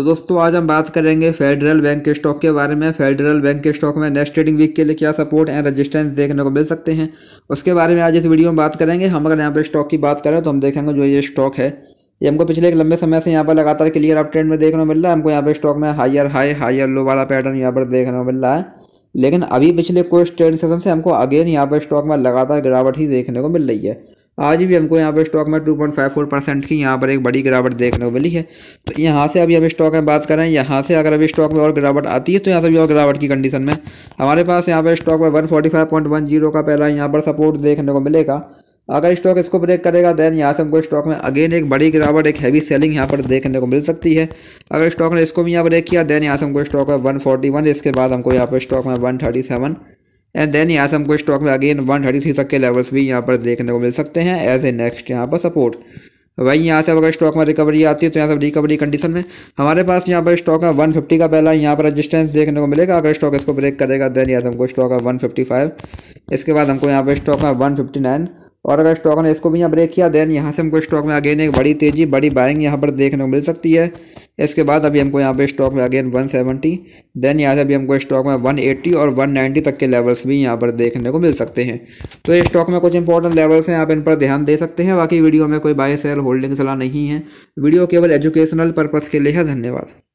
तो दोस्तों आज हम बात करेंगे फेडरल बैंक के स्टॉक के बारे में फेडरल बैंक के स्टॉक में नेक्स्ट ट्रेडिंग वीक के लिए क्या सपोर्ट एंड रेजिस्टेंस देखने को मिल सकते हैं उसके बारे में आज इस वीडियो में बात करेंगे हम अगर यहाँ पर स्टॉक की बात करें तो हम देखेंगे जो ये स्टॉक है ये हमको पिछले एक लंबे समय से यहाँ पर लगातार क्लियर अप ट्रेंड में देखने को मिल रहा है हमको यहाँ पर स्टॉक में हायर हाई हायर लो वाला पैटर्न यहाँ पर देखने को मिल रहा है लेकिन अभी पिछले कुछ ट्रेड सेशन से हमको अगेन यहाँ पर स्टॉक में लगातार गिरावट ही देखने को मिल रही है आज भी हमको यहाँ पर स्टॉक में two point five four percent की यहाँ पर एक बड़ी गिरावट देखने को मिली है तो यहाँ से अभी हम स्टॉक में बात करें यहाँ से अगर अभी स्टॉक में और गिरावट आती है तो यहाँ से भी और गिरावट की कंडीशन में हमारे पास यहाँ पर स्टॉक में one forty five point one zero का पहला यहाँ पर सपोर्ट देखने को मिलेगा अगर स्टॉक इसको ब्रेक करेगा दैन यहाँ से हमको स्टॉक में अगेन एक बड़ी गिरावट एक हैवी सेलिंग यहाँ पर देखने को मिल सकती है अगर स्टॉक ने इसको भी यहाँ ब्रेक किया दैन यहाँ से हमको स्टॉक में वन फोर्टी वन इसके बाद हमको यहाँ पर स्टॉक में one thirty seven and then यहाँ से हमको स्टॉक में अगेन वन थर्टी थ्री तक के लेवल्स भी यहाँ पर देखने को मिल सकते हैं एज ए नेक्स्ट यहाँ पर सपोर्ट वहीं यहाँ से अगर स्टॉक में रिकवरी आती है तो यहाँ से रिकवरी कंडीशन में हमारे पास यहाँ पर स्टॉक है वन फिफ्टी का पहला यहाँ पर रजिस्टेंस देखने को मिलेगा अगर स्टॉक इसको ब्रेक करेगा देन यहाँ से हमको स्टॉक है वन फिफ्टी फाइव इसके बाद हमको यहाँ पर स्टॉक है वन फिफ्टी नाइन और अगर स्टॉक ने इसको भी यहाँ ब्रेक किया देन यहाँ से हमको स्टॉक में अगेन एक बड़ी तेज़ी बड़ी बाइंग यहाँ पर देखने को मिल सकती है इसके बाद अभी हमको यहाँ पे स्टॉक में अगेन 170 देन यहाँ से अभी हमको स्टॉक में 180 और 190 तक के लेवल्स भी यहाँ पर देखने को मिल सकते हैं तो ये स्टॉक में कुछ इंपॉर्टेंट लेवल्स हैं आप इन पर ध्यान दे सकते हैं बाकी वीडियो में कोई बाय सेल होल्डिंग सलाह नहीं है वीडियो केवल एजुकेशनल पर्पज़ के लिए है धन्यवाद